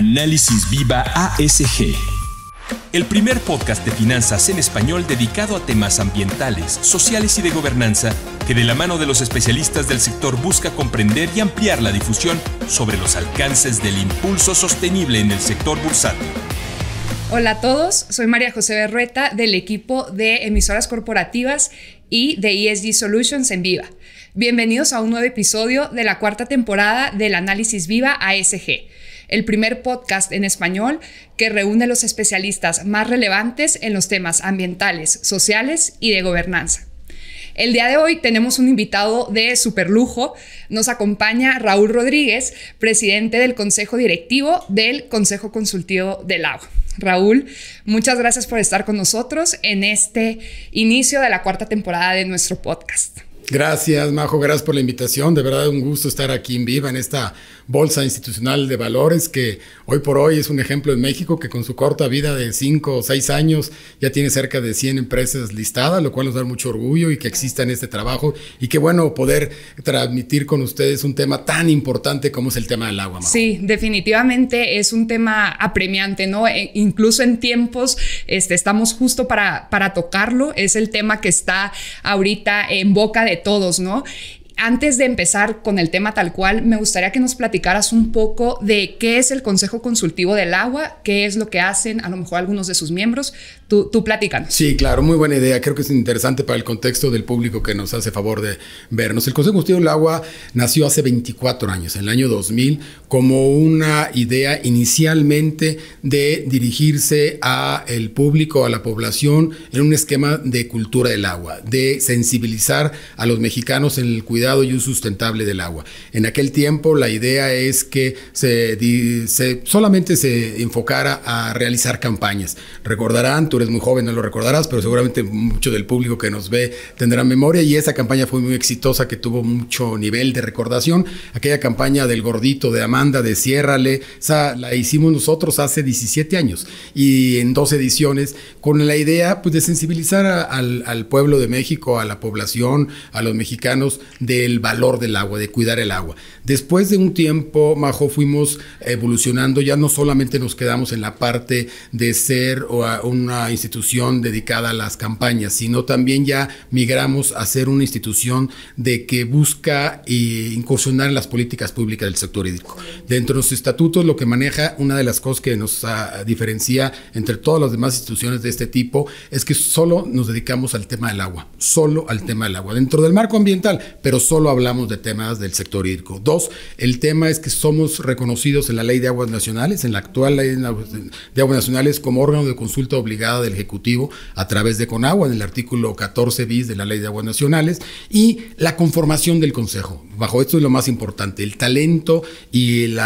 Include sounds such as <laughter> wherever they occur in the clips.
Análisis Viva ASG. El primer podcast de finanzas en español dedicado a temas ambientales, sociales y de gobernanza que de la mano de los especialistas del sector busca comprender y ampliar la difusión sobre los alcances del impulso sostenible en el sector bursátil. Hola a todos, soy María José Berrueta del equipo de emisoras corporativas y de ESG Solutions en Viva. Bienvenidos a un nuevo episodio de la cuarta temporada del Análisis Viva ASG el primer podcast en español que reúne a los especialistas más relevantes en los temas ambientales, sociales y de gobernanza. El día de hoy tenemos un invitado de superlujo. Nos acompaña Raúl Rodríguez, presidente del Consejo Directivo del Consejo Consultivo del Agua. Raúl, muchas gracias por estar con nosotros en este inicio de la cuarta temporada de nuestro podcast. Gracias, Majo, gracias por la invitación. De verdad, un gusto estar aquí en Viva, en esta bolsa institucional de valores que hoy por hoy es un ejemplo en México que con su corta vida de 5 o 6 años ya tiene cerca de 100 empresas listadas, lo cual nos da mucho orgullo y que exista en este trabajo. Y qué bueno poder transmitir con ustedes un tema tan importante como es el tema del agua. Majo. Sí, definitivamente es un tema apremiante, ¿no? E incluso en tiempos, este, estamos justo para, para tocarlo. Es el tema que está ahorita en boca de todos, ¿no? Antes de empezar con el tema tal cual, me gustaría que nos platicaras un poco de qué es el Consejo Consultivo del Agua, qué es lo que hacen a lo mejor algunos de sus miembros, Tú, tú Sí, claro, muy buena idea. Creo que es interesante para el contexto del público que nos hace favor de vernos. El Consejo Constitucional del Agua nació hace 24 años, en el año 2000, como una idea inicialmente de dirigirse a el público, a la población, en un esquema de cultura del agua, de sensibilizar a los mexicanos en el cuidado y uso sustentable del agua. En aquel tiempo la idea es que se, solamente se enfocara a realizar campañas. Recordarán, es muy joven, no lo recordarás, pero seguramente mucho del público que nos ve tendrá memoria y esa campaña fue muy exitosa, que tuvo mucho nivel de recordación. Aquella campaña del gordito, de Amanda, de Ciérrale, esa la hicimos nosotros hace 17 años y en dos ediciones con la idea pues, de sensibilizar al, al pueblo de México, a la población, a los mexicanos del valor del agua, de cuidar el agua. Después de un tiempo, Majo, fuimos evolucionando, ya no solamente nos quedamos en la parte de ser una institución dedicada a las campañas, sino también ya migramos a ser una institución de que busca incursionar en las políticas públicas del sector hídrico. Dentro de los estatutos lo que maneja, una de las cosas que nos ah, diferencia entre todas las demás instituciones de este tipo es que solo nos dedicamos al tema del agua, solo al tema del agua, dentro del marco ambiental, pero solo hablamos de temas del sector hídrico. Dos, el tema es que somos reconocidos en la Ley de Aguas Nacionales, en la actual Ley de Aguas Nacionales como órgano de consulta obligada del Ejecutivo a través de CONAGUA en el artículo 14 bis de la Ley de Aguas Nacionales y la conformación del Consejo. Bajo esto es lo más importante, el talento y el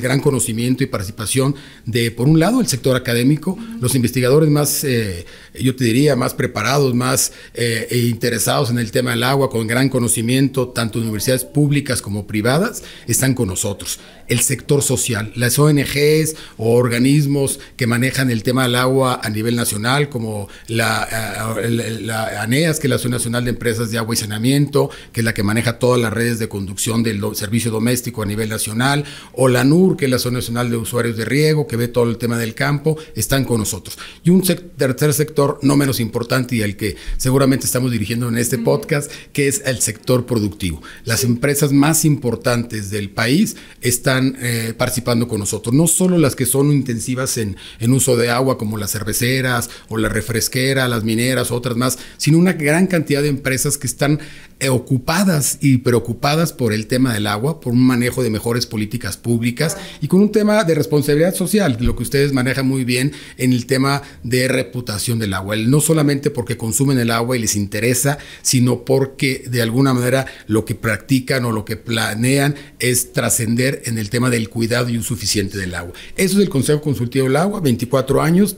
gran conocimiento y participación de, por un lado, el sector académico, los investigadores más, eh, yo te diría, más preparados, más eh, e interesados en el tema del agua, con gran conocimiento, tanto universidades públicas como privadas, están con nosotros el sector social, las ONGs o organismos que manejan el tema del agua a nivel nacional, como la, eh, la, ANEAS, que es la Asociación Nacional de Empresas de Agua y Saneamiento, que es la que maneja todas las redes de conducción del servicio doméstico a nivel nacional, o la NUR, que es la Asociación Nacional de Usuarios de Riego, que ve todo el tema del campo, están con nosotros. Y un tercer sector no menos importante y al que seguramente estamos dirigiendo en este podcast, que es el sector productivo. Las empresas más importantes del país están eh, participando con nosotros. No solo las que son intensivas en, en uso de agua, como las cerveceras o la refresquera, las mineras, otras más, sino una gran cantidad de empresas que están eh, ocupadas y preocupadas por el tema del agua, por un manejo de mejores políticas públicas y con un tema de responsabilidad social, lo que ustedes manejan muy bien en el tema de reputación del agua. no solamente porque consumen el agua y les interesa, sino porque de alguna manera lo que practican o lo que planean es trascender en el tema del cuidado y un suficiente del agua. Eso es el Consejo Consultivo del Agua, 24 años,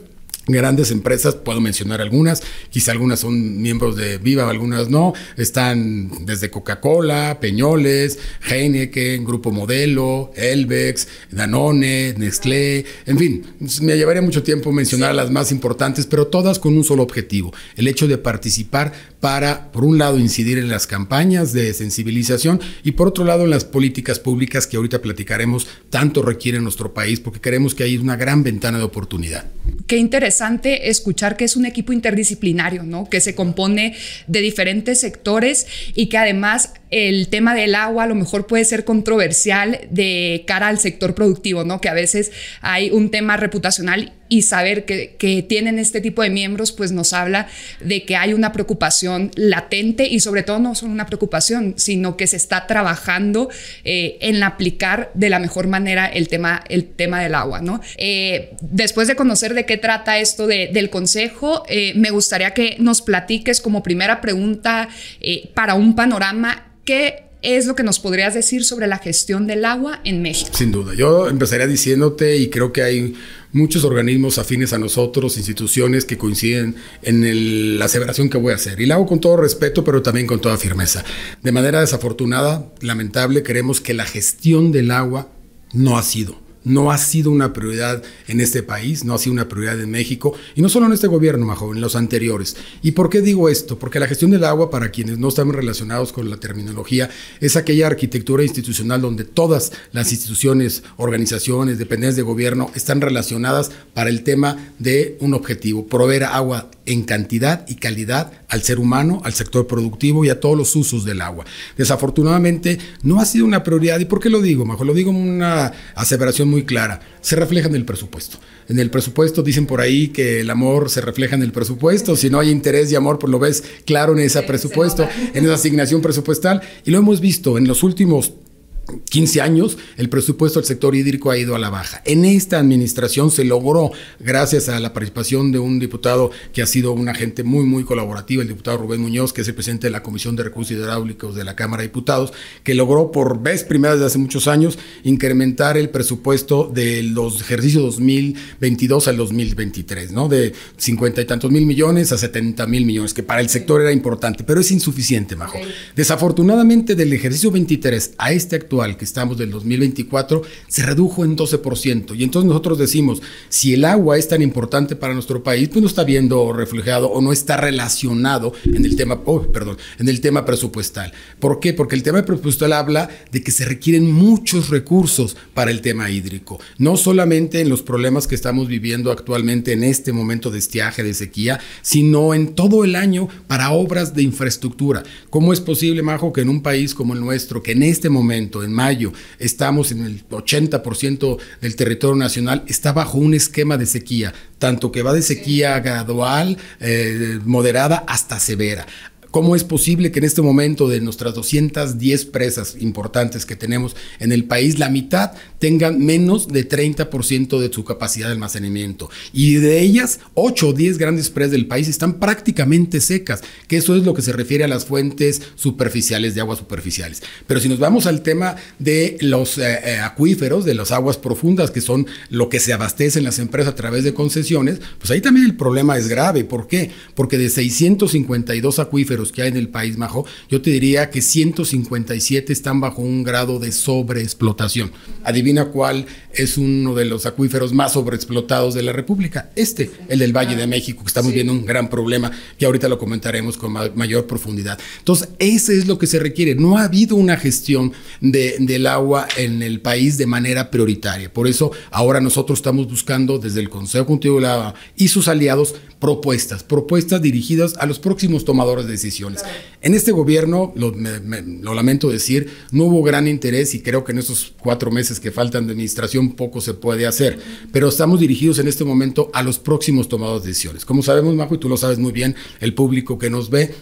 grandes empresas, puedo mencionar algunas, quizá algunas son miembros de Viva, algunas no, están desde Coca-Cola, Peñoles, Heineken, Grupo Modelo, Elbex, Danone, Nestlé, en fin, pues, me llevaría mucho tiempo mencionar las más importantes, pero todas con un solo objetivo, el hecho de participar para, por un lado, incidir en las campañas de sensibilización y por otro lado en las políticas públicas que ahorita platicaremos tanto requiere nuestro país porque creemos que hay una gran ventana de oportunidad qué interesante escuchar que es un equipo interdisciplinario, ¿no? Que se compone de diferentes sectores y que además el tema del agua a lo mejor puede ser controversial de cara al sector productivo, ¿no? Que a veces hay un tema reputacional y saber que, tienen este tipo de miembros, pues nos habla de que hay una preocupación latente y sobre todo no solo una preocupación, sino que se está trabajando eh, en aplicar de la mejor manera el tema, el tema del agua, ¿no? Eh, después de conocer de qué trata esto del consejo, eh, me gustaría que nos platiques como primera pregunta para un panorama ¿Qué es lo que nos podrías decir sobre la gestión del agua en México? Sin duda, yo empezaría diciéndote y creo que hay muchos organismos afines a nosotros, instituciones que coinciden en la aseveración que voy a hacer. Y la hago con todo respeto, pero también con toda firmeza. De manera desafortunada, lamentable, creemos que la gestión del agua no ha sido no ha sido una prioridad en este país, no ha sido una prioridad en México, y no solo en este gobierno, Majo, en los anteriores. ¿Y por qué digo esto? Porque la gestión del agua, para quienes no están relacionados con la terminología, es aquella arquitectura institucional donde todas las instituciones, organizaciones, dependencias de gobierno están relacionadas para el tema de un objetivo, proveer agua en cantidad y calidad al ser humano, al sector productivo y a todos los usos del agua. Desafortunadamente no ha sido una prioridad. ¿Y por qué lo digo, Majo? Lo digo en una aseveración muy clara. Se refleja en el presupuesto. En el presupuesto dicen por ahí que el amor se refleja en el presupuesto. Si no hay interés y amor, pues lo ves claro en ese presupuesto, en esa asignación presupuestal. Y lo hemos visto en los últimos 15 años, el presupuesto del sector hídrico ha ido a la baja. En esta administración se logró, gracias a la participación de un diputado que ha sido un agente muy, muy colaborativo, el diputado Rubén Muñoz, que es el presidente de la Comisión de Recursos Hidráulicos de la Cámara de Diputados, que logró por vez primera desde hace muchos años incrementar el presupuesto de los ejercicios 2022 al 2023, ¿no? De 50 y tantos mil millones a 70 mil millones, que para el sector era importante, pero es insuficiente, Majo. Desafortunadamente, del ejercicio 23 a este actual al que estamos del 2024, se redujo en 12%. Y entonces nosotros decimos, si el agua es tan importante para nuestro país, pues no está viendo reflejado o no está relacionado en el tema, oh, perdón, en el tema presupuestal. ¿Por qué? Porque el tema presupuestal habla de que se requieren muchos recursos para el tema hídrico, no solamente en los problemas que estamos viviendo actualmente en este momento de estiaje, de sequía, sino en todo el año para obras de infraestructura. ¿Cómo es posible, Majo, que en un país como el nuestro, que en este momento, en mayo, estamos en el 80% del territorio nacional, está bajo un esquema de sequía, tanto que va de sequía gradual, eh, moderada, hasta severa. ¿Cómo es posible que en este momento de nuestras 210 presas importantes que tenemos en el país, la mitad tengan menos de 30% de su capacidad de almacenamiento? Y de ellas, 8 o 10 grandes presas del país están prácticamente secas, que eso es lo que se refiere a las fuentes superficiales, de aguas superficiales. Pero si nos vamos al tema de los eh, eh, acuíferos, de las aguas profundas, que son lo que se abastecen las empresas a través de concesiones, pues ahí también el problema es grave. ¿Por qué? Porque de 652 acuíferos, que hay en el país, Majo, yo te diría que 157 están bajo un grado de sobreexplotación. Adivina cuál es uno de los acuíferos más sobreexplotados de la República. Este, el del Valle de México, que estamos viendo un gran problema, que ahorita lo comentaremos con mayor profundidad. Entonces, ese es lo que se requiere. No ha habido una gestión del agua en el país de manera prioritaria. Por eso, ahora nosotros estamos buscando desde el Consejo Contigo y sus aliados propuestas, propuestas dirigidas a los próximos tomadores de decisiones en este gobierno, lo, lamento decir, no hubo gran interés y creo que en estos cuatro meses que faltan de administración poco se puede hacer, pero estamos dirigidos en este momento a los próximos tomados de decisiones. Como sabemos, Majo, y tú lo sabes muy bien, el público que nos ve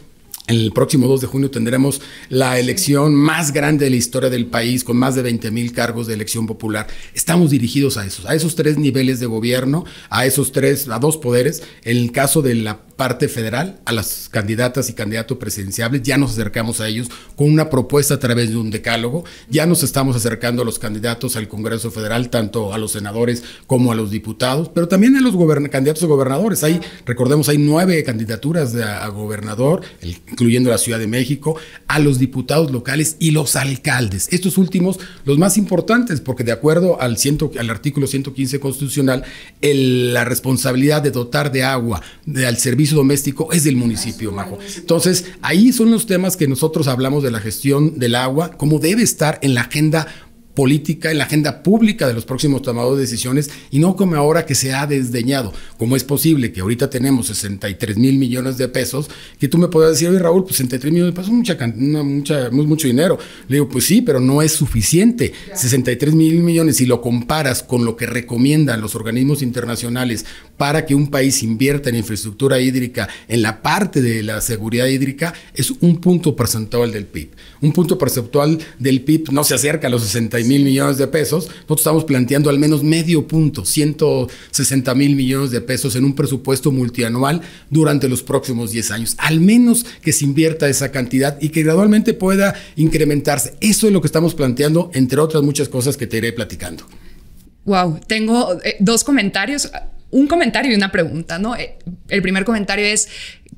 el próximo 2 de junio tendremos la elección más grande de la historia del país, con más de 20 mil cargos de elección popular. Estamos dirigidos a esos, a esos tres niveles de gobierno, a esos tres, a dos poderes. En el caso de la parte federal, a las candidatas y candidatos presidenciables, ya nos acercamos a ellos con una propuesta a través de un decálogo. Ya nos estamos acercando a los candidatos al Congreso Federal, tanto a los senadores como a los diputados, pero también a los candidatos a gobernadores. Hay, recordemos, hay nueve candidaturas de, a gobernador. El incluyendo la Ciudad de México, a los diputados locales y los alcaldes. Estos últimos, los más importantes, porque de acuerdo al, al artículo 115 constitucional, la responsabilidad de dotar de agua al servicio doméstico es del municipio, Majo. Entonces, ahí son los temas que nosotros hablamos de la gestión del agua, como debe estar en la agenda política, en la agenda pública de los próximos tomados de decisiones y no como ahora que se ha desdeñado. como es posible que ahorita tenemos 63 mil millones de pesos que tú me puedas decir, oye Raúl, pues 63 millones de pesos es mucha, mucha, mucho dinero? Le digo, pues sí, pero no es suficiente. 63 mil millones, si lo comparas con lo que recomiendan los organismos internacionales para que un país invierta en infraestructura hídrica, en la parte de la seguridad hídrica, es un punto porcentual del PIB. Un punto porcentual del PIB no se acerca a los 63 mil millones de pesos, nosotros estamos planteando al menos medio punto, 160 mil millones de pesos en un presupuesto multianual durante los próximos 10 años. Al menos que se invierta esa cantidad y que gradualmente pueda incrementarse. Eso es lo que estamos planteando, entre otras muchas cosas que te iré platicando. Wow, tengo eh, dos comentarios, un comentario y una pregunta, ¿no? Eh, el primer comentario es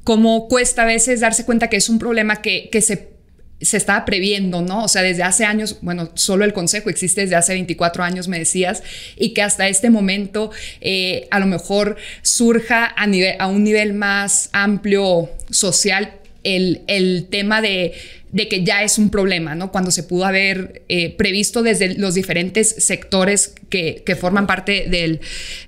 cómo cuesta a veces darse cuenta que es un problema que, que se se estaba previendo, ¿no? O sea, desde hace años, bueno, solo el consejo existe desde hace 24 años, me decías, y que hasta este momento eh, a lo mejor surja a, nivel, a un nivel más amplio social el, tema de, que ya es un problema, ¿no? Cuando se pudo haber eh, previsto desde los diferentes sectores que, forman parte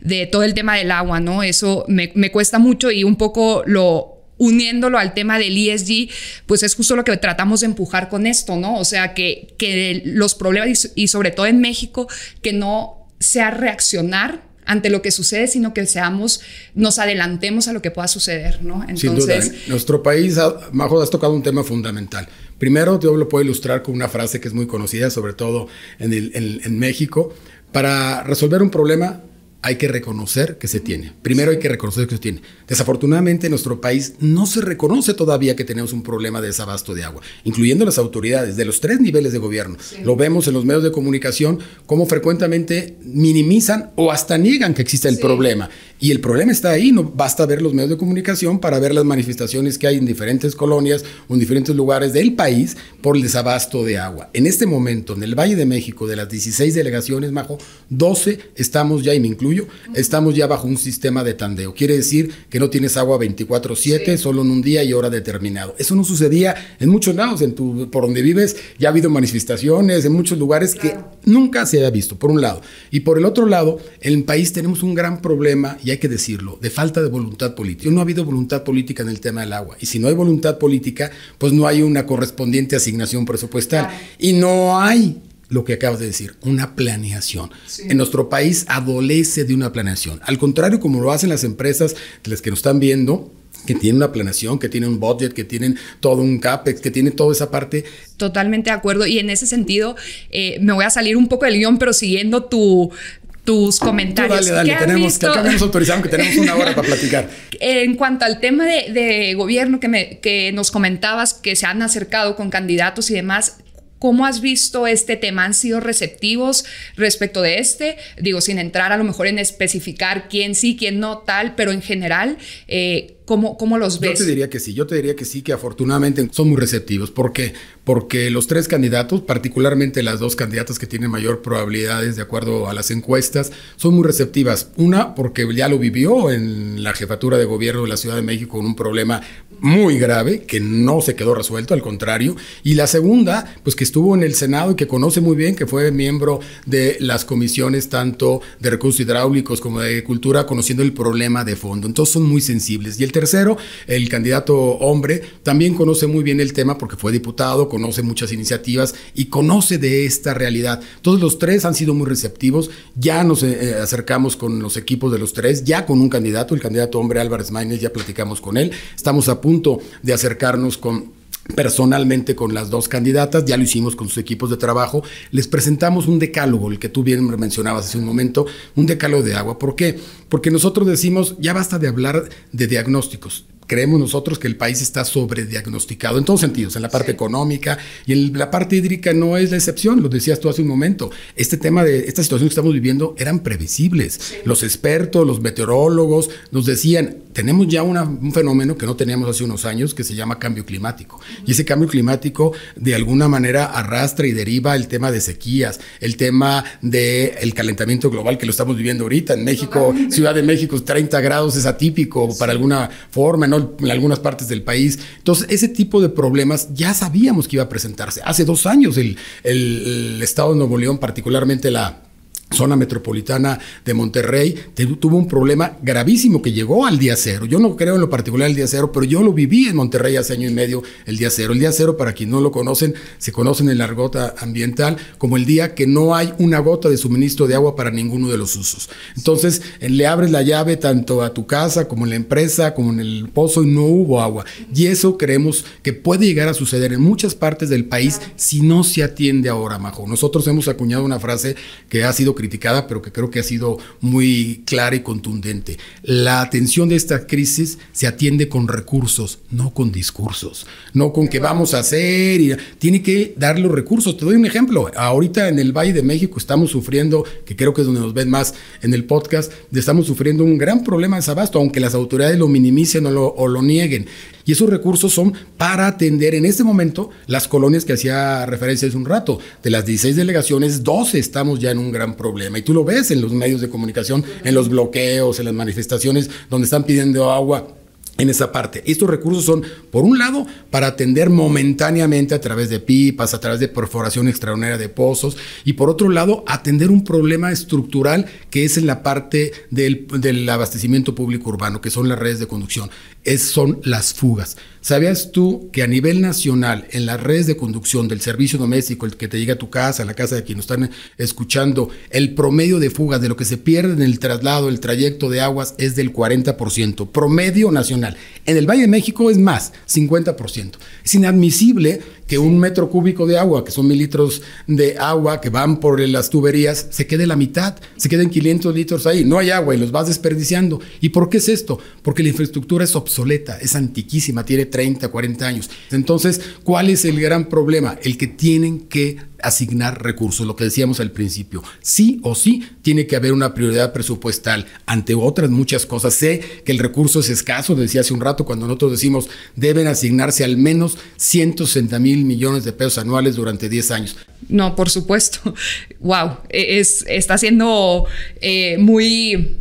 de todo el tema del agua, ¿no? Eso me, me cuesta mucho y un poco lo uniéndolo al tema del ESG, pues es justo lo que tratamos de empujar con esto, ¿no? O sea, que, que los problemas, y sobre todo en México, que no sea reaccionar ante lo que sucede, sino que seamos, nos adelantemos a lo que pueda suceder, ¿no? Entonces, Sin ¿eh? nuestro país, ah, Majo, has tocado un tema fundamental. Primero, yo lo puedo ilustrar con una frase que es muy conocida, sobre todo en, el, en México. Para resolver un problema, hay que reconocer que se tiene. Primero hay que reconocer que se tiene. Desafortunadamente en nuestro país no se reconoce todavía que tenemos un problema de desabasto de agua, incluyendo las autoridades de los tres niveles de gobierno. Lo vemos en los medios de comunicación, cómo frecuentemente minimizan o hasta niegan que existe el problema. Y el problema está ahí, no basta ver los medios de comunicación para ver las manifestaciones que hay en diferentes colonias o en diferentes lugares del país por el desabasto de agua. En este momento, en el Valle de México, de las 16 delegaciones, Majo, 12 estamos ya, y me incluyo, estamos ya bajo un sistema de tandeo. Quiere decir que no tienes agua 24/7, solo en un día y hora determinado. Eso no sucedía en muchos lados, en tu, por donde vives, ya ha habido manifestaciones en muchos lugares que nunca se ha visto, por un lado. Y por el otro lado, en el país tenemos un gran problema, y hay que decirlo, de falta de voluntad política. No ha habido voluntad política en el tema del agua. Y si no hay voluntad política, pues no hay una correspondiente asignación presupuestal. Y no hay lo que acabas de decir, una planeación. En nuestro país adolece de una planeación. Al contrario, como lo hacen las empresas, las que nos están viendo, que tienen una planeación, que tienen un budget, que tienen todo un CAPEX, que tienen toda esa parte. Totalmente de acuerdo y en ese sentido eh, me voy a salir un poco del guión, pero siguiendo tu, tus comentarios. dale, dale, tenemos, que nos que tenemos una hora para <laughs> platicar. En cuanto al tema de, gobierno que, me, que nos comentabas, que se han acercado con candidatos y demás, ¿Cómo has visto este tema? ¿Han sido receptivos respecto de este? Digo, sin entrar a lo mejor en especificar quién sí, quién no, tal, pero en general, eh, ¿Cómo, los ves? Yo te diría que sí, yo te diría que sí, que afortunadamente son muy receptivos. ¿Por qué? Porque los tres candidatos, particularmente las dos candidatas que tienen mayor probabilidades de acuerdo a las encuestas, son muy receptivas. Una, porque ya lo vivió en la jefatura de gobierno de la Ciudad de México con un problema muy grave que no se quedó resuelto, al contrario. Y la segunda, pues que estuvo en el Senado y que conoce muy bien, que fue miembro de las comisiones tanto de recursos hidráulicos como de agricultura, conociendo el problema de fondo. Entonces son muy sensibles. Y el tercero, el candidato hombre, también conoce muy bien el tema porque fue diputado, conoce muchas iniciativas y conoce de esta realidad. Todos los tres han sido muy receptivos, ya nos eh, eh, acercamos con los equipos de los tres, ya con un candidato, el candidato hombre Álvarez Maínez, ya platicamos con él, estamos a punto de acercarnos con personalmente con las dos candidatas, ya lo hicimos con sus equipos de trabajo, les presentamos un decálogo, el que tú bien mencionabas hace un momento, un decálogo de agua. ¿Por qué? Porque nosotros decimos, ya basta de hablar de diagnósticos, creemos nosotros que el país está sobrediagnosticado en todos sentidos, en la parte económica y en la parte hídrica no es la excepción, lo decías tú hace un momento. Este tema de esta situación que estamos viviendo eran previsibles. Los expertos, los meteorólogos nos decían, tenemos ya un fenómeno que no teníamos hace unos años que se llama cambio climático. Y ese cambio climático de alguna manera arrastra y deriva el tema de sequías, el tema del calentamiento global que lo estamos viviendo ahorita en México, Ciudad de México, 30 grados es atípico para alguna forma, ¿no? en algunas partes del país. Entonces, ese tipo de problemas ya sabíamos que iba a presentarse. Hace dos años el Estado de Nuevo León, particularmente la zona metropolitana de Monterrey, tuvo un problema gravísimo que llegó al día cero. Yo no creo en lo particular el día cero, pero yo lo viví en Monterrey hace año y medio, el día cero. El día cero, para quien no lo conocen, se conocen en la argota ambiental como el día que no hay una gota de suministro de agua para ninguno de los usos. Entonces, le abres la llave tanto a tu casa como en la empresa, como en el pozo y no hubo agua. Y eso creemos que puede llegar a suceder en muchas partes del país si no se atiende ahora, Majo. Nosotros hemos acuñado una frase que ha sido criticada, pero que creo que ha sido muy clara y contundente. La atención de esta crisis se atiende con recursos, no con discursos, no con qué vamos a hacer. Y, tiene que dar los recursos. Te doy un ejemplo. Ahorita en el Valle de México estamos sufriendo, que creo que es donde nos ven más en el podcast, estamos sufriendo un gran problema de Sabasto, aunque las autoridades lo minimicen o lo nieguen. Y esos recursos son para atender en este momento las colonias que hacía referencia hace un rato. De las 16 delegaciones, 12 estamos ya en un gran problema. Y tú lo ves en los medios de comunicación, en los bloqueos, en las manifestaciones donde están pidiendo agua en esa parte. Estos recursos son, por un lado, para atender momentáneamente a través de pipas, a través de perforación extraordinaria de pozos, y por otro lado, atender un problema estructural que es en la parte del, abastecimiento público urbano, que son las redes de conducción, es, son las fugas. ¿Sabías tú que a nivel nacional, en las redes de conducción del servicio doméstico, el que te llega a tu casa, a la casa de quien nos están escuchando, el promedio de fugas de lo que se pierde en el traslado, el trayecto de aguas, es del 40%, promedio nacional? En el Valle de México es más, 50%. Es inadmisible que un metro cúbico de agua, que son mil litros de agua que van por las tuberías, se quede la mitad, se queden 500 litros ahí. No hay agua y los vas desperdiciando. ¿Y por qué es esto? Porque la infraestructura es obsoleta, es antiquísima, tiene 30, 40 años. Entonces, ¿cuál es el gran problema? El que tienen que asignar recursos, lo que decíamos al principio. Sí o sí tiene que haber una prioridad presupuestal ante otras muchas cosas. Sé que el recurso es escaso, decía hace un rato cuando nosotros decimos deben asignarse al menos 160 mil millones de pesos anuales durante 10 años. No, por supuesto. Wow, <laughs> e, es, está siendo eh, muy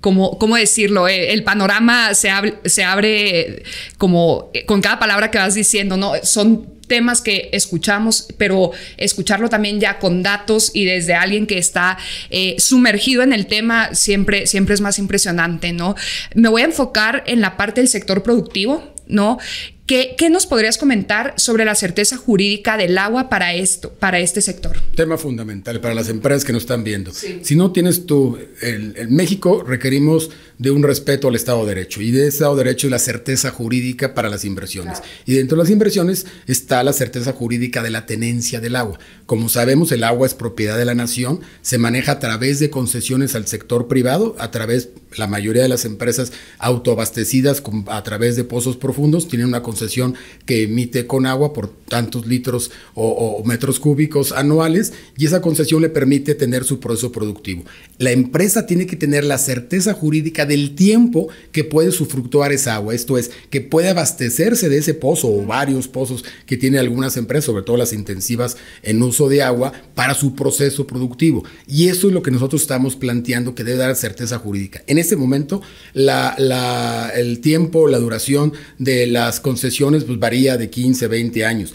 como, ¿cómo decirlo? el panorama se, se abre como eh, con cada palabra que vas diciendo, ¿no? Son temas que escuchamos, pero escucharlo también ya con datos y desde alguien que está eh, sumergido en el tema siempre, siempre es más impresionante, ¿no? Me voy a enfocar en la parte del sector productivo, ¿no? ¿Qué, nos podrías comentar sobre la certeza jurídica del agua para esto, para este sector? Tema fundamental para las empresas que nos están viendo. Si no tienes tú, en México requerimos de un respeto al Estado de Derecho. Y de Estado de Derecho y la certeza jurídica para las inversiones. Y dentro de las inversiones está la certeza jurídica de la tenencia del agua. Como sabemos, el agua es propiedad de la nación, se maneja a través de concesiones al sector privado, a través, la mayoría de las empresas autoabastecidas a través de pozos profundos tienen una concesión que emite con agua por tantos litros o, metros cúbicos anuales y esa concesión le permite tener su proceso productivo. La empresa tiene que tener la certeza jurídica del tiempo que puede sufructuar esa agua, esto es, que puede abastecerse de ese pozo o varios pozos que tiene algunas empresas, sobre todo las intensivas en uso de agua, para su proceso productivo. Y eso es lo que nosotros estamos planteando que debe dar certeza jurídica. En este momento, la, el tiempo, la duración de las concesiones pues, varía de 15, 20 años.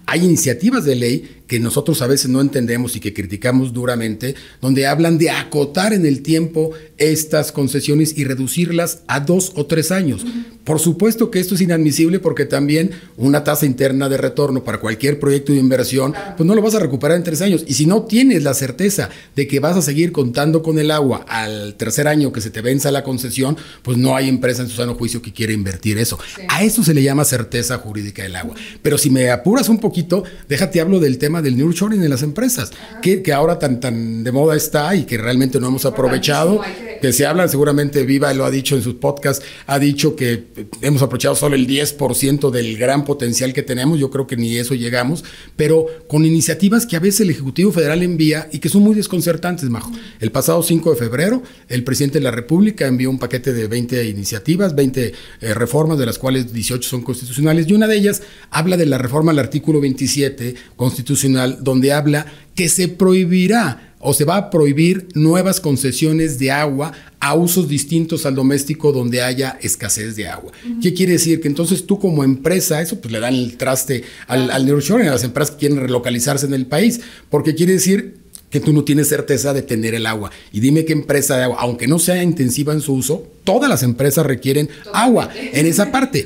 hay iniciativas de ley que nosotros a veces no entendemos y que criticamos duramente, donde hablan de acotar en el tiempo estas concesiones y reducirlas a dos o tres años. Por supuesto que esto es inadmisible porque también una tasa interna de retorno para cualquier proyecto de inversión, pues no lo vas a recuperar en tres años. Y si no tienes la certeza de que vas a seguir contando con el agua al tercer año que se te venza la concesión, pues no hay empresa en su sano juicio que quiera invertir eso. A eso se le llama certeza jurídica del agua. Pero si me apuras un poquito, déjate hablo del tema del nearshoring en las empresas, que, que, ahora tan, tan de moda está y que realmente no hemos aprovechado que se hablan, seguramente Viva lo ha dicho en sus podcasts, ha dicho que hemos aprovechado solo el 10% del gran potencial que tenemos, yo creo que ni eso llegamos, pero con iniciativas que a veces el Ejecutivo Federal envía y que son muy desconcertantes, Majo. El pasado 5 de febrero, el presidente de la República envió un paquete de 20 iniciativas, 20 eh, reformas, de las cuales 18 son constitucionales, y una de ellas habla de la reforma al artículo 27 constitucional, donde habla que se prohibirá o se va a prohibir nuevas concesiones de agua a usos distintos al doméstico donde haya escasez de agua. ¿Qué quiere decir? Que entonces tú como empresa, eso pues le dan el traste al, al a las empresas que quieren relocalizarse en el país, porque quiere decir que tú no tienes certeza de tener el agua. Y dime qué empresa de agua, aunque no sea intensiva en su uso, todas las empresas requieren agua en esa parte.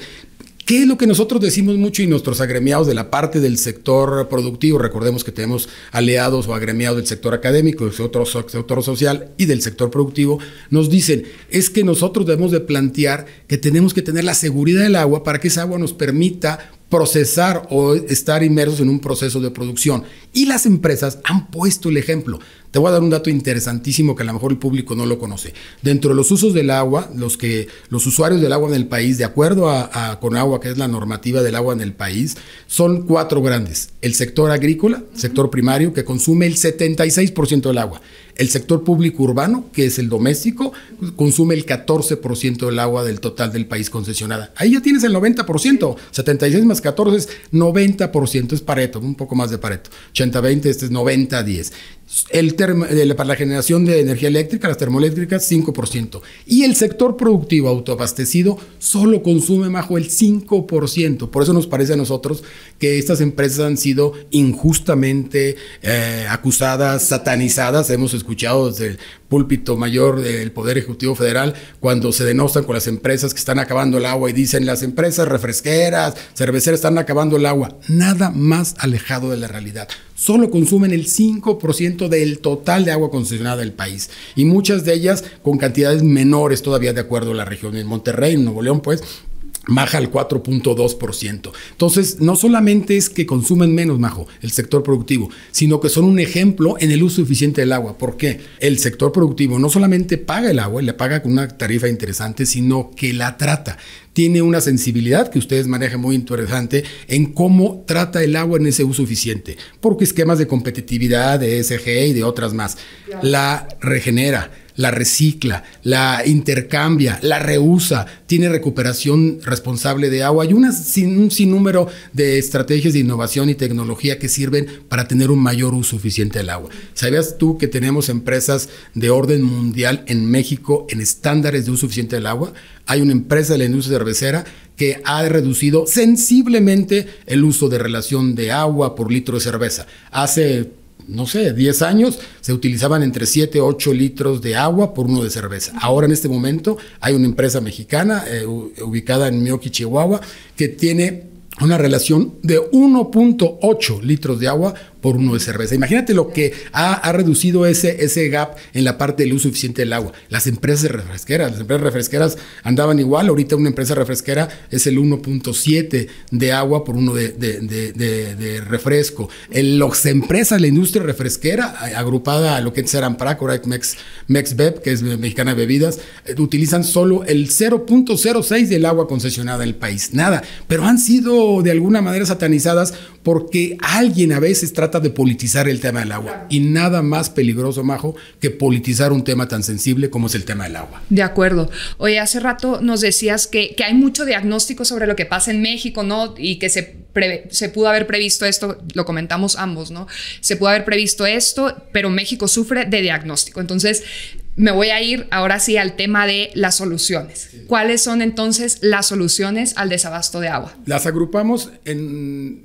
¿Qué es lo que nosotros decimos mucho y nuestros agremiados de la parte del sector productivo? Recordemos que tenemos aliados o agremiados del sector académico, del sector, social y del sector productivo. Nos dicen, es que nosotros debemos de plantear que tenemos que tener la seguridad del agua para que esa agua nos permita procesar o estar inmersos en un proceso de producción. Y las empresas han puesto el ejemplo. Te voy a dar un dato interesantísimo que a lo mejor el público no lo conoce. Dentro de los usos del agua, los que los usuarios del agua en el país, de acuerdo a, a Conagua, que es la normativa del agua en el país, son cuatro grandes. El sector agrícola, sector primario, que consume el 76% del agua. El sector público urbano, que es el doméstico, consume el 14% del agua del total del país concesionada. Ahí ya tienes el 90%. 76 más 14 es 90%, es Pareto, un poco más de Pareto. 80-20, este es 90-10 el para la generación de energía eléctrica, las termoeléctricas, 5%. Y el sector productivo autoabastecido solo consume bajo el 5%. Por eso nos parece a nosotros que estas empresas han sido injustamente eh, acusadas, satanizadas. Hemos escuchado desde púlpito mayor del Poder Ejecutivo Federal cuando se denostan con las empresas que están acabando el agua y dicen las empresas refresqueras, cerveceras están acabando el agua. Nada más alejado de la realidad. Solo consumen el 5% del total de agua concesionada del país y muchas de ellas con cantidades menores todavía de acuerdo a la región. En Monterrey, en Nuevo León, pues Maja al 4.2%. Entonces, no solamente es que consumen menos, Majo, el sector productivo, sino que son un ejemplo en el uso eficiente del agua. ¿Por qué? El sector productivo no solamente paga el agua y le paga con una tarifa interesante, sino que la trata. Tiene una sensibilidad que ustedes manejan muy interesante en cómo trata el agua en ese uso eficiente, porque esquemas de competitividad, de SG y de otras más, la regenera la recicla, la intercambia, la reusa, tiene recuperación responsable de agua. Hay sin, un sinnúmero de estrategias de innovación y tecnología que sirven para tener un mayor uso eficiente del agua. ¿Sabías tú que tenemos empresas de orden mundial en México en estándares de uso eficiente del agua? Hay una empresa de la industria cervecera que ha reducido sensiblemente el uso de relación de agua por litro de cerveza. Hace no sé, 10 años, se utilizaban entre 7, 8 litros de agua por uno de cerveza. Ahora en este momento hay una empresa mexicana eh, ubicada en Mioqui, Chihuahua, que tiene una relación de 1.8 litros de agua por uno de cerveza. Imagínate lo que ha, reducido ese, ese gap en la parte del uso eficiente del agua. Las empresas refresqueras, las empresas refresqueras andaban igual, ahorita una empresa refresquera es el 1.7 de agua por uno de, de, refresco. En las empresas, la industria refresquera, agrupada a lo que serán era Mex, MexBev, que es Mexicana Bebidas, eh, utilizan solo el 0.06 del agua concesionada en el país. Nada, pero han sido de alguna manera satanizadas porque alguien a veces trata de politizar el tema del agua. Y nada más peligroso, Majo, que politizar un tema tan sensible como es el tema del agua. De acuerdo. Oye, hace rato nos decías que, hay mucho diagnóstico sobre lo que pasa en México, ¿no? Y que se, se pudo haber previsto esto, lo comentamos ambos, ¿no? Se pudo haber previsto esto, pero México sufre de diagnóstico. Entonces, me voy a ir ahora sí al tema de las soluciones. ¿Cuáles son entonces las soluciones al desabasto de agua? Las agrupamos en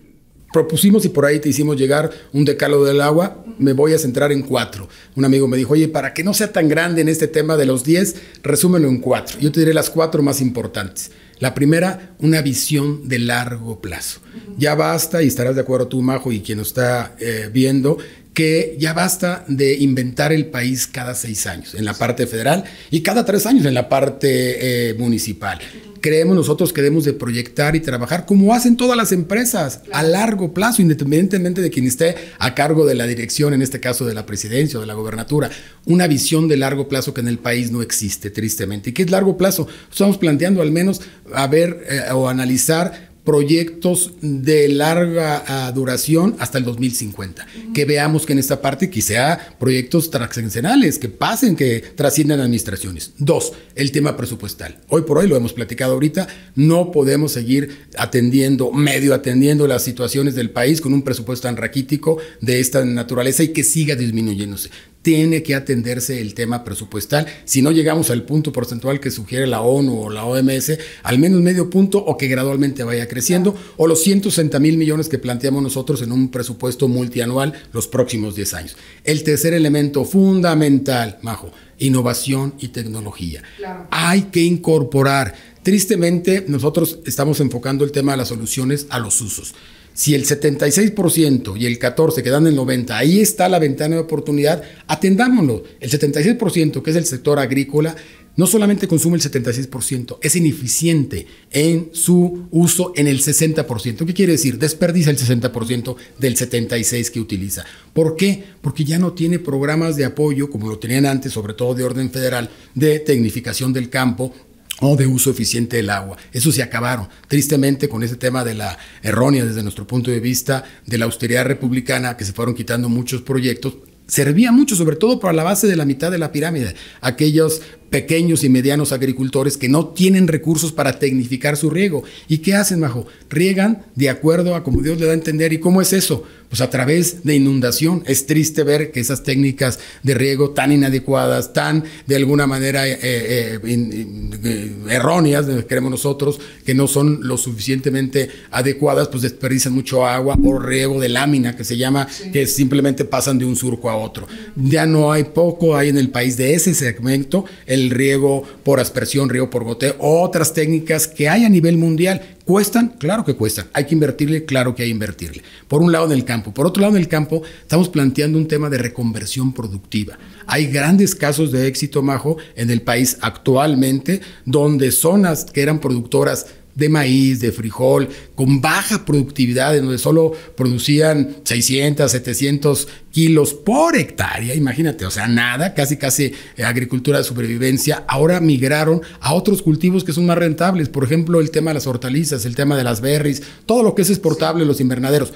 propusimos y por ahí te hicimos llegar un decalo del agua, me voy a centrar en cuatro. Un amigo me dijo, oye, para que no sea tan grande en este tema de los diez, resúmenlo en cuatro. Yo te diré las cuatro más importantes. La primera, una visión de largo plazo. Ya basta, y estarás de acuerdo tú, Majo, y quien nos está eh, viendo, que ya basta de inventar el país cada seis años en la parte federal y cada tres años en la parte eh, municipal. Creemos nosotros que debemos de proyectar y trabajar como hacen todas las empresas a largo plazo, independientemente de quien esté a cargo de la dirección, en este caso de la presidencia o de la gobernatura. Una visión de largo plazo que en el país no existe, tristemente. ¿Y qué es largo plazo? Estamos planteando al menos a ver eh, o analizar proyectos de larga ah, duración hasta el 2050. Que veamos que en esta parte quizá proyectos transaccionales que pasen, que trasciendan administraciones. Dos, el tema presupuestal. Hoy por hoy, lo hemos platicado ahorita, no podemos seguir atendiendo, medio atendiendo las situaciones del país con un presupuesto tan raquítico de esta naturaleza y que siga disminuyéndose tiene que atenderse el tema presupuestal. Si no llegamos al punto porcentual que sugiere la ONU o la OMS, al menos medio punto o que gradualmente vaya creciendo, o los 160 mil millones que planteamos nosotros en un presupuesto multianual los próximos 10 años. El tercer elemento fundamental, Majo, innovación y tecnología. Hay que incorporar. Tristemente, nosotros estamos enfocando el tema de las soluciones a los usos. Si el 76% y el 14% quedan en el 90%, ahí está la ventana de oportunidad, atendámonos. El 76%, que es el sector agrícola, no solamente consume el 76%, es ineficiente en su uso en el 60%. ¿Qué quiere decir? Desperdicia el 60% del 76% que utiliza. ¿Por qué? Porque ya no tiene programas de apoyo, como lo tenían antes, sobre todo de orden federal, de tecnificación del campo, o de uso eficiente del agua. Eso se acabaron. Tristemente, con ese tema de la errónea desde nuestro punto de vista de la austeridad republicana, que se fueron quitando muchos proyectos, servía mucho, sobre todo para la base de la mitad de la pirámide, aquellos pequeños y medianos agricultores que no tienen recursos para tecnificar su riego. ¿Y qué hacen, Majo? Riegan de acuerdo a como Dios le da a entender. ¿Y cómo es eso? Pues a través de inundación. Es triste ver que esas técnicas de riego tan inadecuadas, tan de alguna manera eh, eh, eh, erróneas, creemos nosotros, que no son lo suficientemente adecuadas, pues desperdician mucho agua o riego de lámina, que se llama, que simplemente pasan de un surco a otro. Ya no hay poco, hay en el país de ese segmento. El el riego por aspersión, riego por goteo, otras técnicas que hay a nivel mundial. ¿Cuestan? Claro que cuestan. Hay que invertirle, claro que hay que invertirle. Por un lado en el campo. Por otro lado en el campo estamos planteando un tema de reconversión productiva. Hay grandes casos de éxito, Majo, en el país actualmente, donde zonas que eran productoras de maíz, de frijol, con baja productividad, en donde solo producían 600, 700 kilos por hectárea, imagínate, o sea, nada, casi casi eh, agricultura de supervivencia, ahora migraron a otros cultivos que son más rentables, por ejemplo, el tema de las hortalizas, el tema de las berries, todo lo que es exportable, los invernaderos.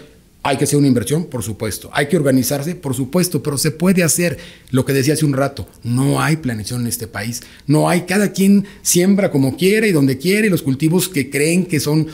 Hay que hacer una inversión, por supuesto. Hay que organizarse, por supuesto, pero se puede hacer lo que decía hace un rato. No hay planeación en este país. No hay. Cada quien siembra como quiere y donde quiere los cultivos que creen que son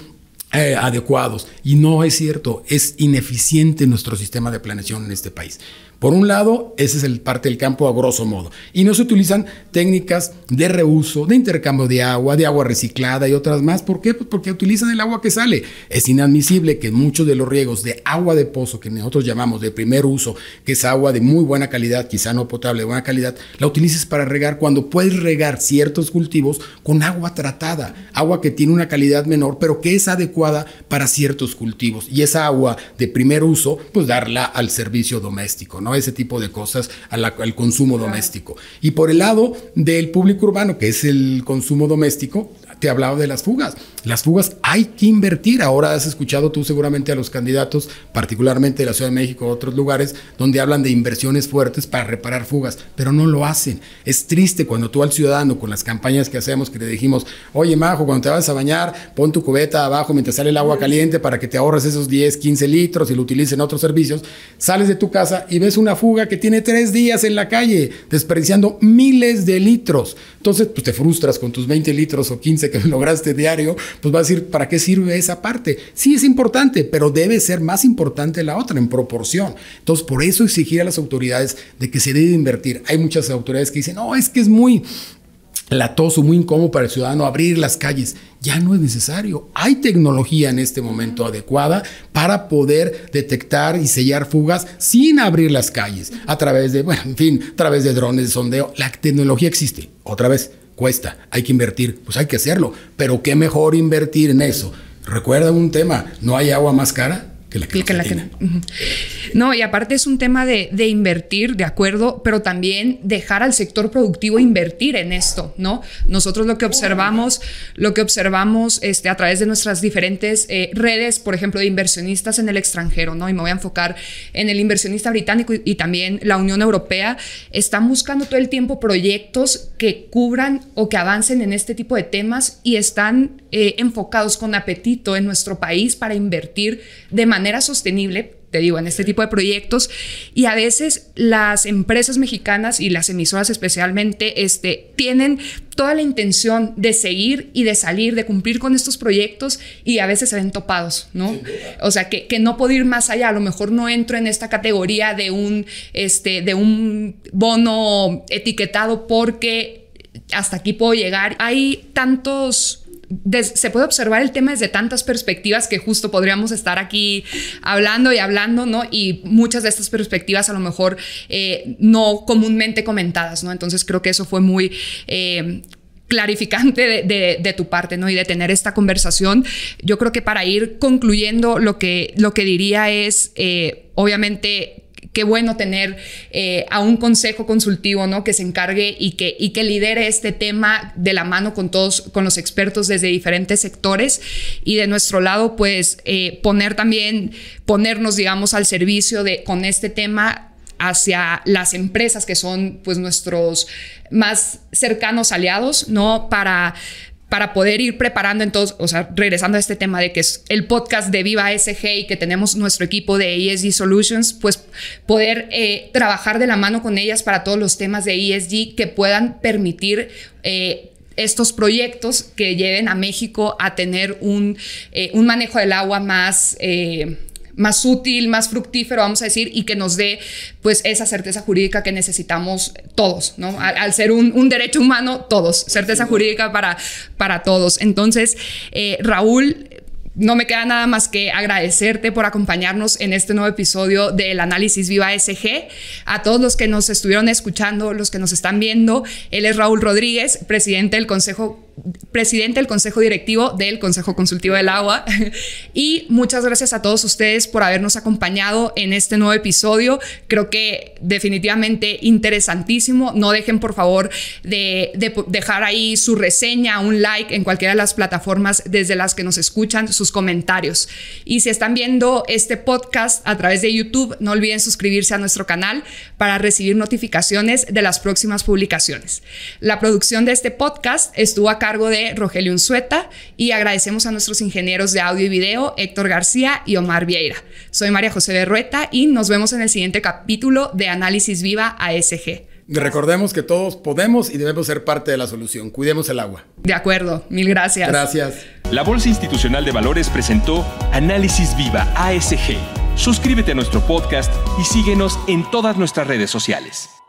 eh, adecuados. Y no es cierto. Es ineficiente nuestro sistema de planeación en este país. Por un lado, esa es el parte del campo a grosso modo. Y no se utilizan técnicas de reuso, de intercambio de agua, de agua reciclada y otras más. ¿Por qué? Pues porque utilizan el agua que sale. Es inadmisible que muchos de los riegos de agua de pozo, que nosotros llamamos de primer uso, que es agua de muy buena calidad, quizá no potable, de buena calidad, la utilices para regar cuando puedes regar ciertos cultivos con agua tratada, agua que tiene una calidad menor, pero que es adecuada para ciertos cultivos. Y esa agua de primer uso, pues darla al servicio doméstico, ¿no? Ese tipo de cosas al consumo doméstico. Y por el lado del público urbano, que es el consumo doméstico, te hablaba de las fugas. Las fugas hay que invertir. Ahora has escuchado tú seguramente a los candidatos, particularmente de la Ciudad de México, otros lugares, donde hablan de inversiones fuertes para reparar fugas, pero no lo hacen. Es triste cuando tú al ciudadano, con las campañas que hacemos, que le dijimos, oye Majo, cuando te vas a bañar, pon tu cubeta abajo mientras sale el agua caliente para que te ahorres esos 10, 15 litros y lo utilices en otros servicios, sales de tu casa y ves una fuga que tiene tres días en la calle, desperdiciando miles de litros. Entonces, pues, te frustras con tus 20 litros o 15 que <laughs> lograste diario pues va a decir, ¿para qué sirve esa parte? Sí, es importante, pero debe ser más importante la otra en proporción. Entonces, por eso exigir a las autoridades de que se debe invertir. Hay muchas autoridades que dicen, no, es que es muy latoso, muy incómodo para el ciudadano abrir las calles. Ya no es necesario. Hay tecnología en este momento adecuada para poder detectar y sellar fugas sin abrir las calles a través de, fin, a través de drones de sondeo. La tecnología existe. Otra vez, cuesta, hay que invertir, pues hay que hacerlo, pero qué mejor invertir en eso. Recuerda un tema, no hay agua más cara que la no. y aparte es un tema de, de, invertir, de acuerdo, pero también dejar al sector productivo invertir en esto, ¿no? Nosotros lo que observamos, lo que observamos este, a través de nuestras diferentes eh, redes, por ejemplo, de inversionistas en el extranjero, ¿no? Y me voy a enfocar en el inversionista británico y, también la Unión Europea, están buscando todo el tiempo proyectos que cubran o que avancen en este tipo de temas y están eh, enfocados con apetito en nuestro país para invertir de manera sostenible, te digo, en este tipo de proyectos. Y a veces las empresas mexicanas y las emisoras especialmente este, tienen toda la intención de seguir y de salir, de cumplir con estos proyectos y a veces se ven topados, ¿no? O sea, que, que no puedo ir más allá, a lo mejor no entro en esta categoría de un, este, de un bono etiquetado porque hasta aquí puedo llegar. Hay tantos se puede observar el tema desde tantas perspectivas que justo podríamos estar aquí hablando y hablando, ¿no? Y muchas de estas perspectivas a lo mejor eh, no comúnmente comentadas, ¿no? Entonces creo que eso fue muy... Eh, clarificante de, tu parte, ¿no? Y de tener esta conversación. Yo creo que para ir concluyendo, lo que, lo que diría es, eh, obviamente, qué bueno tener eh, a un consejo consultivo, ¿no? Que se encargue y que, y que lidere este tema de la mano con todos, con los expertos desde diferentes sectores. Y de nuestro lado, pues eh, poner también, ponernos, digamos, al servicio de, con este tema hacia las empresas que son pues nuestros más cercanos aliados, ¿no? Para para poder ir preparando entonces, o sea, regresando a este tema de que es el podcast de Viva SG y que tenemos nuestro equipo de ESG Solutions, pues poder eh, trabajar de la mano con ellas para todos los temas de ESG que puedan permitir eh, estos proyectos que lleven a México a tener un, eh, un manejo del agua más más útil, más fructífero, vamos a decir, y que nos dé pues esa certeza jurídica que necesitamos todos, ¿no? Al, ser un, derecho humano, todos, certeza jurídica para, para todos. Entonces, eh, Raúl, no me queda nada más que agradecerte por acompañarnos en este nuevo episodio del Análisis Viva SG. A todos los que nos estuvieron escuchando, los que nos están viendo, él es Raúl Rodríguez, presidente del Consejo presidente del Consejo Directivo del Consejo Consultivo del Agua. <laughs> Y muchas gracias a todos ustedes por habernos acompañado en este nuevo episodio. Creo que definitivamente interesantísimo. No dejen, por favor, de, de dejar ahí su reseña, un like en cualquiera de las plataformas desde las que nos escuchan, sus comentarios. Y si están viendo este podcast a través de YouTube, no olviden suscribirse a nuestro canal para recibir notificaciones de las próximas publicaciones. La producción de este podcast estuvo a cargo de Rogelio Unzueta y agradecemos a nuestros ingenieros de audio y video, Héctor García y Omar Vieira. Soy María José Berrueta y nos vemos en el siguiente capítulo de Análisis Viva ASG. Recordemos que todos podemos y debemos ser parte de la solución. Cuidemos el agua. De acuerdo, mil gracias. Gracias. La Bolsa Institucional de Valores presentó Análisis Viva ASG. Suscríbete a nuestro podcast y síguenos en todas nuestras redes sociales.